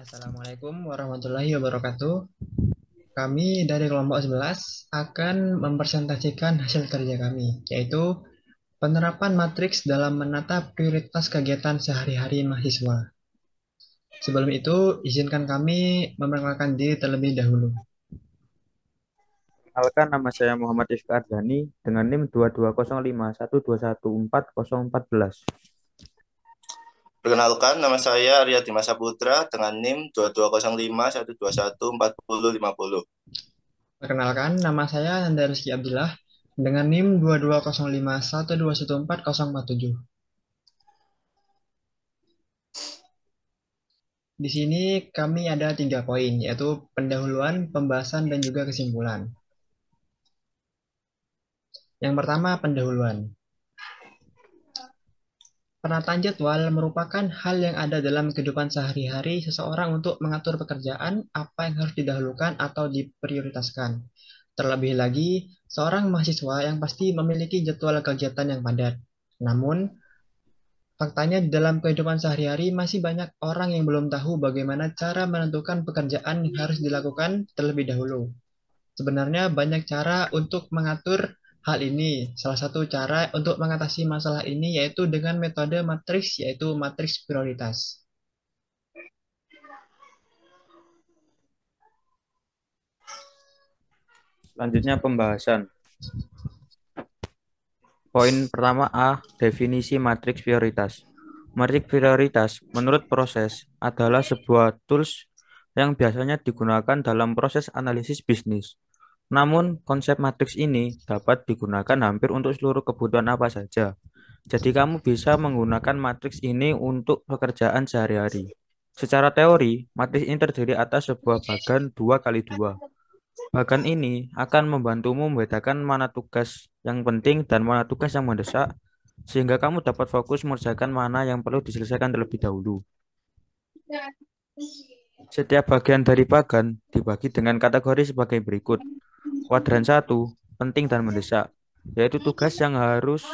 Assalamualaikum warahmatullahi wabarakatuh. Kami dari kelompok 11 akan mempresentasikan hasil kerja kami, yaitu penerapan matriks dalam menata prioritas kegiatan sehari-hari mahasiswa. Sebelum itu, izinkan kami memperkenalkan diri terlebih dahulu. Alkan nama saya Muhammad Ifka Ardhani dengan NIM 22051214014. Perkenalkan, nama saya Arya Dimasa Putra dengan NIM 2205-121-4050. Perkenalkan, nama saya Anda Rizky Abdullah dengan NIM 2205-121-4047. Di sini kami ada tiga poin, yaitu pendahuluan, pembahasan, dan juga kesimpulan. Yang pertama, pendahuluan. Penataan jadwal merupakan hal yang ada dalam kehidupan sehari-hari seseorang untuk mengatur pekerjaan, apa yang harus didahulukan atau diprioritaskan. Terlebih lagi, seorang mahasiswa yang pasti memiliki jadwal kegiatan yang padat. Namun, faktanya dalam kehidupan sehari-hari masih banyak orang yang belum tahu bagaimana cara menentukan pekerjaan yang harus dilakukan terlebih dahulu. Sebenarnya banyak cara untuk mengatur Hal ini salah satu cara untuk mengatasi masalah ini yaitu dengan metode matriks yaitu matriks prioritas. Selanjutnya pembahasan. Poin pertama A, definisi matriks prioritas. Matriks prioritas menurut proses adalah sebuah tools yang biasanya digunakan dalam proses analisis bisnis namun, konsep matriks ini dapat digunakan hampir untuk seluruh kebutuhan apa saja. Jadi kamu bisa menggunakan matriks ini untuk pekerjaan sehari-hari. Secara teori, matriks ini terdiri atas sebuah bagan 2 kali 2. Bagan ini akan membantumu membedakan mana tugas yang penting dan mana tugas yang mendesak, sehingga kamu dapat fokus mengerjakan mana yang perlu diselesaikan terlebih dahulu. Setiap bagian dari bagan dibagi dengan kategori sebagai berikut. Kuadran satu penting dan mendesak, yaitu tugas yang harus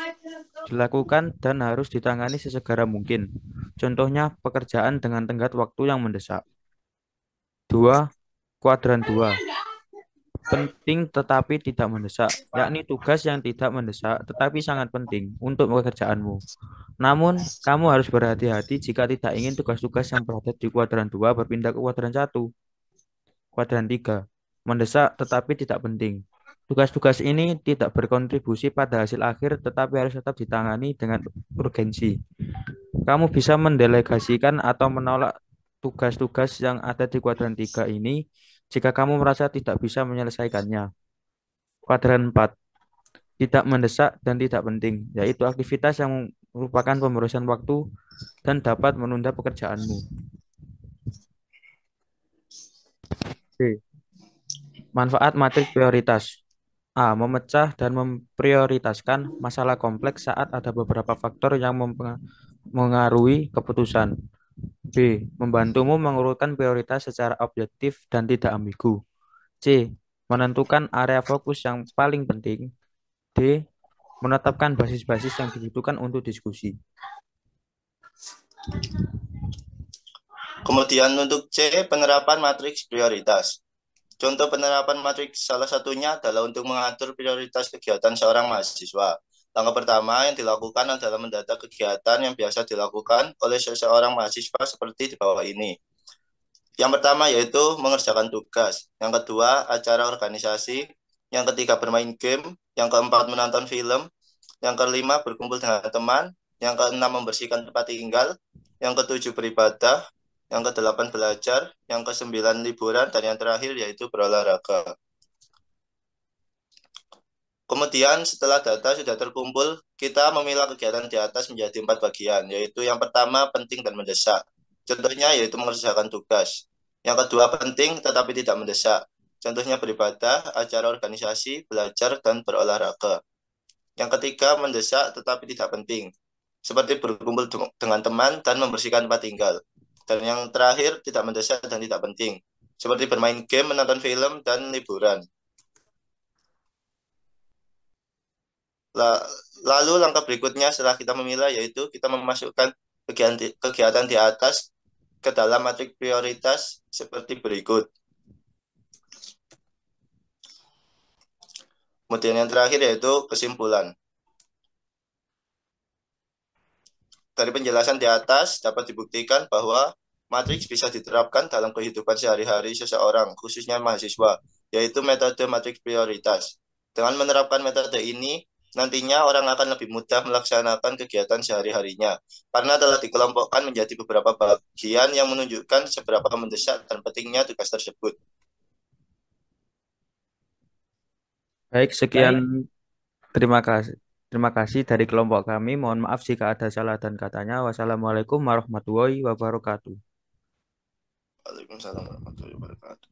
dilakukan dan harus ditangani sesegera mungkin. Contohnya pekerjaan dengan tenggat waktu yang mendesak. Dua, Kuadran dua Penting tetapi tidak mendesak, yakni tugas yang tidak mendesak tetapi sangat penting untuk pekerjaanmu. Namun, kamu harus berhati-hati jika tidak ingin tugas-tugas yang berada di kuadran dua berpindah ke kuadran satu. Kuadran tiga mendesak tetapi tidak penting. Tugas-tugas ini tidak berkontribusi pada hasil akhir tetapi harus tetap ditangani dengan urgensi. Kamu bisa mendelegasikan atau menolak tugas-tugas yang ada di kuadran 3 ini jika kamu merasa tidak bisa menyelesaikannya. Kuadran 4. Tidak mendesak dan tidak penting, yaitu aktivitas yang merupakan pemborosan waktu dan dapat menunda pekerjaanmu. C. Manfaat matriks prioritas. A. Memecah dan memprioritaskan masalah kompleks saat ada beberapa faktor yang mempengaruhi keputusan. B. Membantumu mengurutkan prioritas secara objektif dan tidak ambigu. C. Menentukan area fokus yang paling penting. D. Menetapkan basis-basis yang dibutuhkan untuk diskusi. Kemudian untuk C, penerapan matriks prioritas. Contoh penerapan matriks salah satunya adalah untuk mengatur prioritas kegiatan seorang mahasiswa. Langkah pertama yang dilakukan adalah mendata kegiatan yang biasa dilakukan oleh seseorang mahasiswa seperti di bawah ini. Yang pertama yaitu mengerjakan tugas. Yang kedua, acara organisasi. Yang ketiga, bermain game. Yang keempat, menonton film. Yang kelima, berkumpul dengan teman. Yang keenam, membersihkan tempat tinggal. Yang ketujuh, beribadah yang ke-8 belajar, yang ke-9 liburan, dan yang terakhir yaitu berolahraga. Kemudian setelah data sudah terkumpul, kita memilah kegiatan di atas menjadi empat bagian, yaitu yang pertama penting dan mendesak. Contohnya yaitu mengerjakan tugas. Yang kedua penting tetapi tidak mendesak. Contohnya beribadah, acara organisasi, belajar, dan berolahraga. Yang ketiga mendesak tetapi tidak penting, seperti berkumpul dengan teman dan membersihkan tempat tinggal. Dan yang terakhir, tidak mendesak dan tidak penting. Seperti bermain game, menonton film, dan liburan. Lalu langkah berikutnya setelah kita memilah yaitu kita memasukkan kegiatan di, atas ke dalam matriks prioritas seperti berikut. Kemudian yang terakhir yaitu kesimpulan. dari penjelasan di atas dapat dibuktikan bahwa matriks bisa diterapkan dalam kehidupan sehari-hari seseorang, khususnya mahasiswa, yaitu metode matriks prioritas. Dengan menerapkan metode ini, nantinya orang akan lebih mudah melaksanakan kegiatan sehari-harinya, karena telah dikelompokkan menjadi beberapa bagian yang menunjukkan seberapa mendesak dan pentingnya tugas tersebut. Baik, sekian. Baik. Terima kasih. Terima kasih dari kelompok kami. Mohon maaf jika ada salah dan katanya. Wassalamualaikum warahmatullahi wabarakatuh. Waalaikumsalam warahmatullahi wabarakatuh.